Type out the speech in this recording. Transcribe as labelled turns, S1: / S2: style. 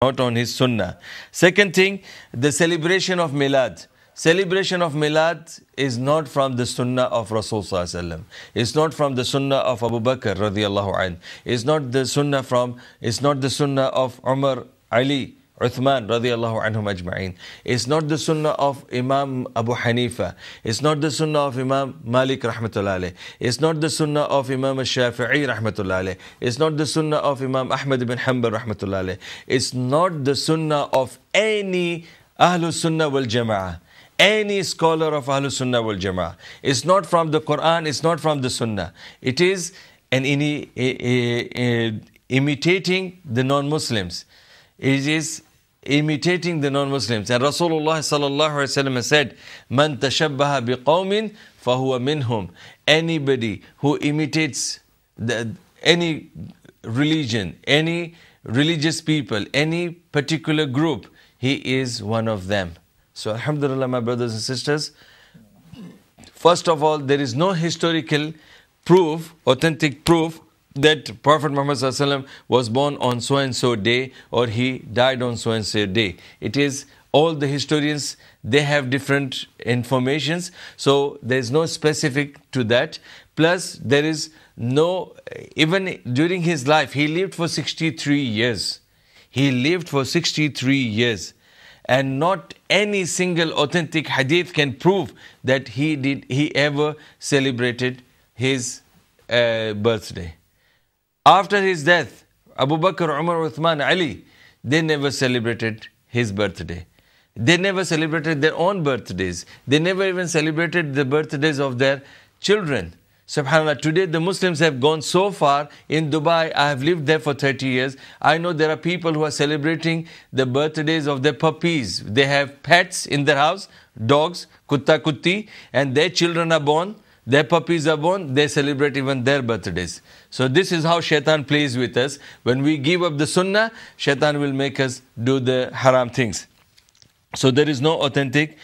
S1: Not on his sunnah. Second thing, the celebration of Milad. Celebration of Milad is not from the sunnah of Rasul It's not from the sunnah of Abu Bakr radiallahu an. It's not the sunnah from, it's not the sunnah of Umar, Ali Uthman radiallahu anhum ajma'in. It's not the sunnah of Imam Abu Hanifa. It's not the sunnah of Imam Malik rahmatullahi. It's not the sunnah of Imam Shafi'i rahmatullahi. It's not the sunnah of Imam Ahmad ibn Hanbal rahmatullahi. It's not the sunnah of any Ahlul Sunnah wal Jama'ah. Any scholar of Ahlul Sunnah wal Jama'ah. It's not from the Quran. It's not from the Sunnah. It is an a, a, a, imitating the non-Muslims. It is imitating the non-Muslims. And Rasulullah sallallahu alaihi said, "Man tashabbaha biqawmin fahuwa minhum." Anybody who imitates the, any religion, any religious people, any particular group, he is one of them. So, Alhamdulillah, my brothers and sisters. First of all, there is no historical proof, authentic proof that Prophet Muhammad was born on so and so day or he died on so and so day. It is all the historians, they have different informations. So there is no specific to that. Plus there is no, even during his life, he lived for 63 years. He lived for 63 years and not any single authentic hadith can prove that he did he ever celebrated his uh, birthday after his death, Abu Bakr, Umar, Uthman, Ali, they never celebrated his birthday. They never celebrated their own birthdays. They never even celebrated the birthdays of their children. Subhanallah, today the Muslims have gone so far. In Dubai, I have lived there for 30 years. I know there are people who are celebrating the birthdays of their puppies. They have pets in their house, dogs, kutta kutti, and their children are born. Their puppies are born, they celebrate even their birthdays. So this is how shaitan plays with us. When we give up the sunnah, shaitan will make us do the haram things. So there is no authentic